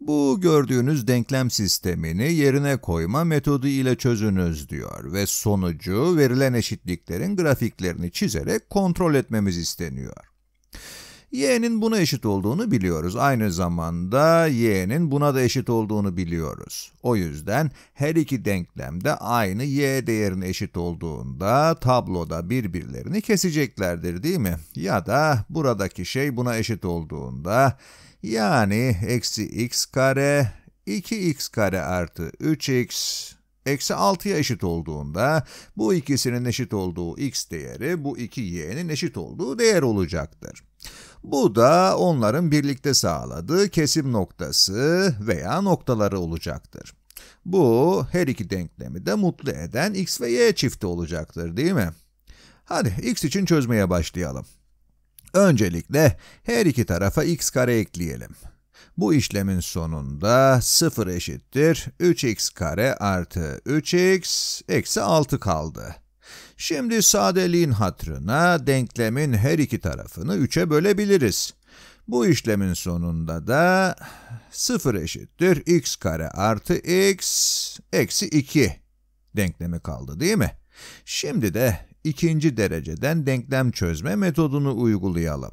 Bu gördüğünüz denklem sistemini yerine koyma metodu ile çözünüz diyor ve sonucu verilen eşitliklerin grafiklerini çizerek kontrol etmemiz isteniyor. y'nin buna eşit olduğunu biliyoruz. Aynı zamanda y'nin buna da eşit olduğunu biliyoruz. O yüzden her iki denklemde aynı y değerine eşit olduğunda tabloda birbirlerini keseceklerdir değil mi? Ya da buradaki şey buna eşit olduğunda yani eksi x kare 2x kare artı 3x eksi 6'ya eşit olduğunda bu ikisinin eşit olduğu x değeri bu iki y'nin eşit olduğu değer olacaktır. Bu da onların birlikte sağladığı kesim noktası veya noktaları olacaktır. Bu her iki denklemi de mutlu eden x ve y çifti olacaktır değil mi? Hadi x için çözmeye başlayalım. Öncelikle her iki tarafa x kare ekleyelim. Bu işlemin sonunda 0 eşittir 3x kare artı 3x eksi 6 kaldı. Şimdi sadeliğin hatrına denklemin her iki tarafını 3'e bölebiliriz. Bu işlemin sonunda da 0 eşittir x kare artı x eksi 2 denklemi kaldı değil mi? Şimdi de ikinci dereceden denklem çözme metodunu uygulayalım.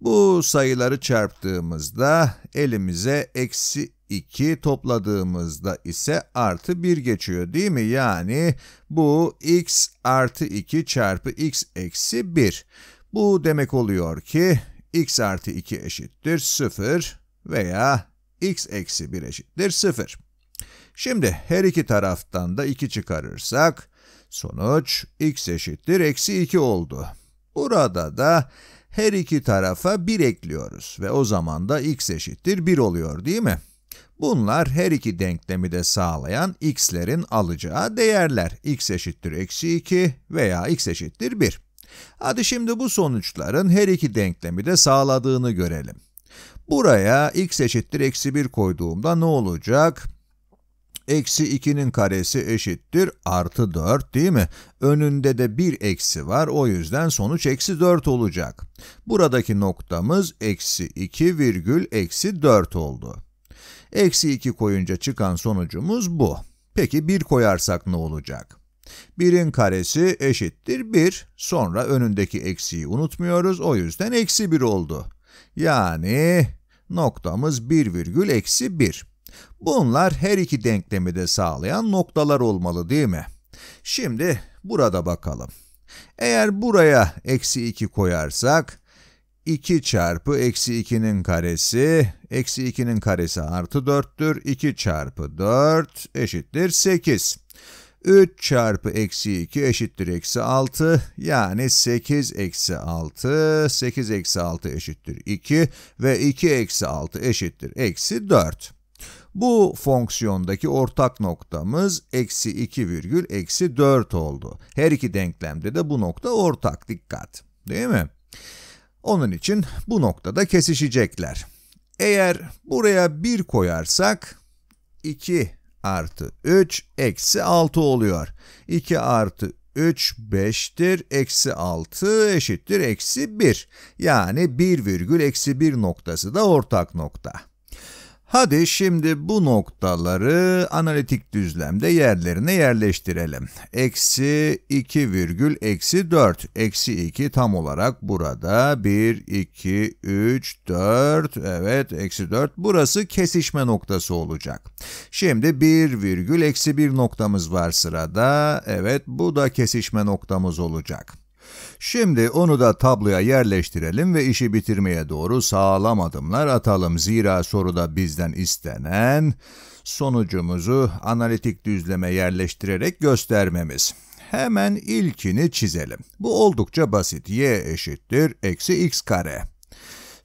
Bu sayıları çarptığımızda elimize eksi 2 topladığımızda ise artı 1 geçiyor değil mi? Yani bu x artı 2 çarpı x eksi 1. Bu demek oluyor ki x artı 2 eşittir 0 veya x eksi 1 eşittir 0. Şimdi her iki taraftan da 2 çıkarırsak Sonuç x eşittir eksi 2 oldu. Burada da her iki tarafa 1 ekliyoruz ve o zaman da x eşittir 1 oluyor değil mi? Bunlar her iki denklemi de sağlayan x'lerin alacağı değerler. x eşittir eksi 2 veya x eşittir 1. Hadi şimdi bu sonuçların her iki denklemi de sağladığını görelim. Buraya x eşittir eksi 1 koyduğumda ne olacak? Eksi 2'nin karesi eşittir artı 4 değil mi? Önünde de bir eksi var o yüzden sonuç eksi 4 olacak. Buradaki noktamız eksi 2 virgül eksi 4 oldu. Eksi 2 koyunca çıkan sonucumuz bu. Peki 1 koyarsak ne olacak? 1'in karesi eşittir 1. Sonra önündeki eksiyi unutmuyoruz. O yüzden eksi 1 oldu. Yani noktamız 1 virgül eksi 1. Bunlar her iki denklemi de sağlayan noktalar olmalı değil mi? Şimdi burada bakalım. Eğer buraya eksi 2 koyarsak, 2 çarpı eksi 2'nin karesi, eksi 2'nin karesi artı 4'tür. 2 çarpı 4 eşittir 8. 3 çarpı eksi 2 eşittir eksi 6. Yani 8 eksi 6, 8 eksi 6 eşittir 2 ve 2 eksi 6 eşittir eksi 4. Bu fonksiyondaki ortak noktamız eksi 2 virgül eksi 4 oldu. Her iki denklemde de bu nokta ortak dikkat. Değil mi? Onun için bu noktada kesişecekler. Eğer buraya 1 koyarsak 2 artı 3 eksi 6 oluyor. 2 artı 3 5'tir. Eksi 6 eşittir. Eksi 1. Yani 1 virgül eksi 1 noktası da ortak nokta. Hadi şimdi bu noktaları analitik düzlemde yerlerine yerleştirelim. Eksi 2 virgül eksi 4. Eksi 2 tam olarak burada. 1, 2, 3, 4. Evet eksi 4. Burası kesişme noktası olacak. Şimdi 1 virgül eksi 1 noktamız var sırada. Evet bu da kesişme noktamız olacak. Şimdi onu da tabloya yerleştirelim ve işi bitirmeye doğru sağlam adımlar atalım. Zira soruda bizden istenen sonucumuzu analitik düzleme yerleştirerek göstermemiz. Hemen ilkini çizelim. Bu oldukça basit. y eşittir eksi x kare.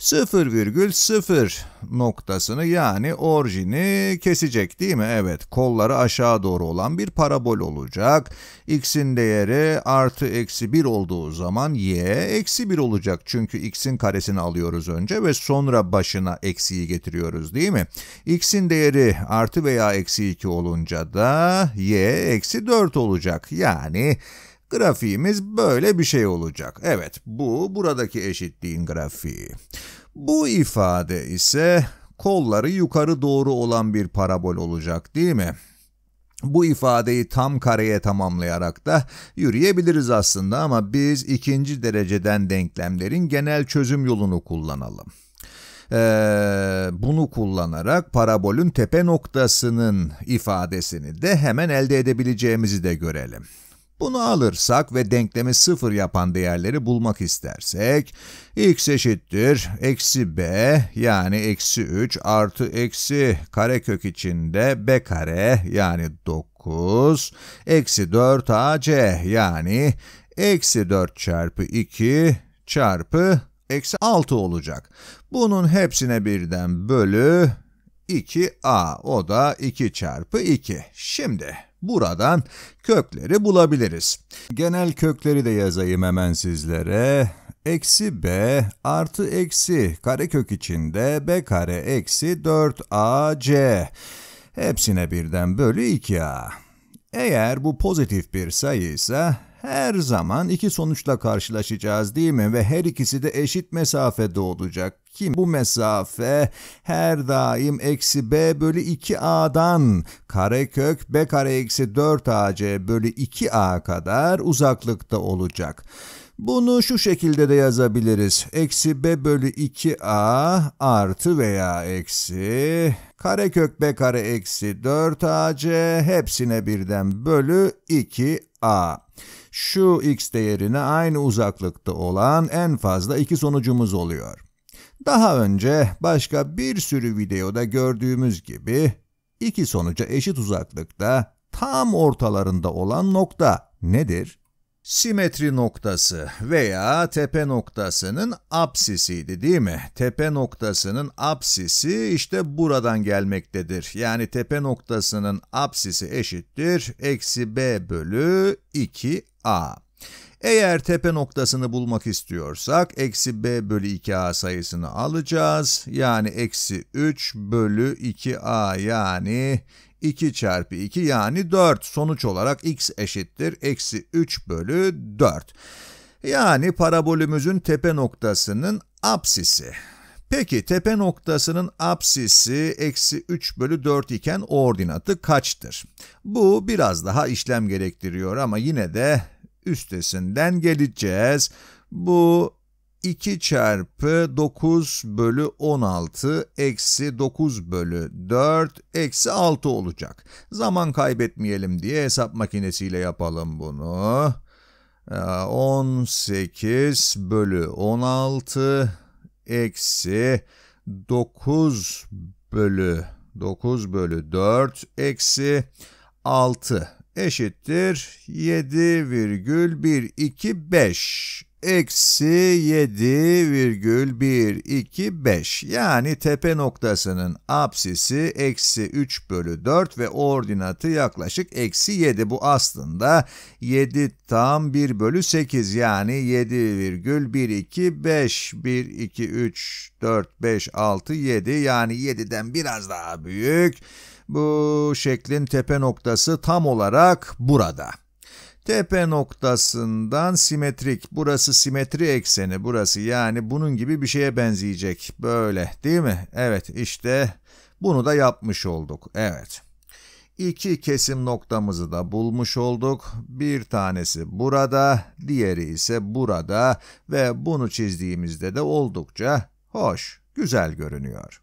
0,0 noktasını yani orijini kesecek değil mi? Evet kolları aşağı doğru olan bir parabol olacak. X'in değeri artı eksi 1 olduğu zaman y eksi 1 olacak. Çünkü x'in karesini alıyoruz önce ve sonra başına eksiyi getiriyoruz değil mi? x'in değeri artı veya eksi 2 olunca da y eksi 4 olacak. Yani... Grafiğimiz böyle bir şey olacak. Evet, bu buradaki eşitliğin grafiği. Bu ifade ise kolları yukarı doğru olan bir parabol olacak değil mi? Bu ifadeyi tam kareye tamamlayarak da yürüyebiliriz aslında ama biz ikinci dereceden denklemlerin genel çözüm yolunu kullanalım. Ee, bunu kullanarak parabolün tepe noktasının ifadesini de hemen elde edebileceğimizi de görelim. Bunu alırsak ve denklemi sıfır yapan değerleri bulmak istersek x eşittir eksi b yani eksi 3 artı eksi karekök içinde b kare yani 9 eksi 4 ac yani eksi 4 çarpı 2 çarpı eksi 6 olacak. Bunun hepsine birden bölü 2a o da 2 çarpı 2. Şimdi Buradan kökleri bulabiliriz. Genel kökleri de yazayım hemen sizlere. Eksi b artı eksi karekök içinde b kare eksi 4ac. Hepsine birden bölü 2a. Eğer bu pozitif bir sayı ise her zaman iki sonuçla karşılaşacağız değil mi? Ve her ikisi de eşit mesafede olacak ki bu mesafe her daim eksi b bölü 2a'dan karekök b kare eksi 4ac bölü 2a kadar uzaklıkta olacak. Bunu şu şekilde de yazabiliriz. Eksi b bölü 2a artı veya eksi karekök b kare eksi 4ac hepsine birden bölü 2a. Şu x değerine aynı uzaklıkta olan en fazla iki sonucumuz oluyor. Daha önce başka bir sürü videoda gördüğümüz gibi iki sonuca eşit uzaklıkta tam ortalarında olan nokta nedir? Simetri noktası veya tepe noktasının absisiydi değil mi? Tepe noktasının apsisi işte buradan gelmektedir. Yani tepe noktasının apsisi eşittir eksi b bölü 2a. Eğer tepe noktasını bulmak istiyorsak eksi b bölü 2a sayısını alacağız. Yani eksi 3 bölü 2a yani 2 çarpı 2 yani 4. Sonuç olarak x eşittir eksi 3 bölü 4. Yani parabolümüzün tepe noktasının apsisi. Peki tepe noktasının apsisi eksi 3 bölü 4 iken ordinatı kaçtır? Bu biraz daha işlem gerektiriyor ama yine de üstesinden geleceğiz. Bu 2 çarpı 9 bölü 16 eksi 9 bölü 4 eksi 6 olacak. Zaman kaybetmeyelim diye hesap makinesiyle yapalım bunu. 18 ee, bölü 16 eksi 9 bölü 9 bölü 4 eksi 6 eşittir 7,125 eksi 7,125 yani tepe noktasının apsisi eksi 3 bölü 4 ve ordinatı yaklaşık eksi 7 bu aslında 7 tam 1 bölü 8 yani 7,125 1, 2, 3, 4, 5, 6, 7 yani 7'den biraz daha büyük bu şeklin tepe noktası tam olarak burada. Tepe noktasından simetrik, burası simetri ekseni, burası yani bunun gibi bir şeye benzeyecek. Böyle değil mi? Evet işte bunu da yapmış olduk. Evet. İki kesim noktamızı da bulmuş olduk. Bir tanesi burada, diğeri ise burada ve bunu çizdiğimizde de oldukça hoş, güzel görünüyor.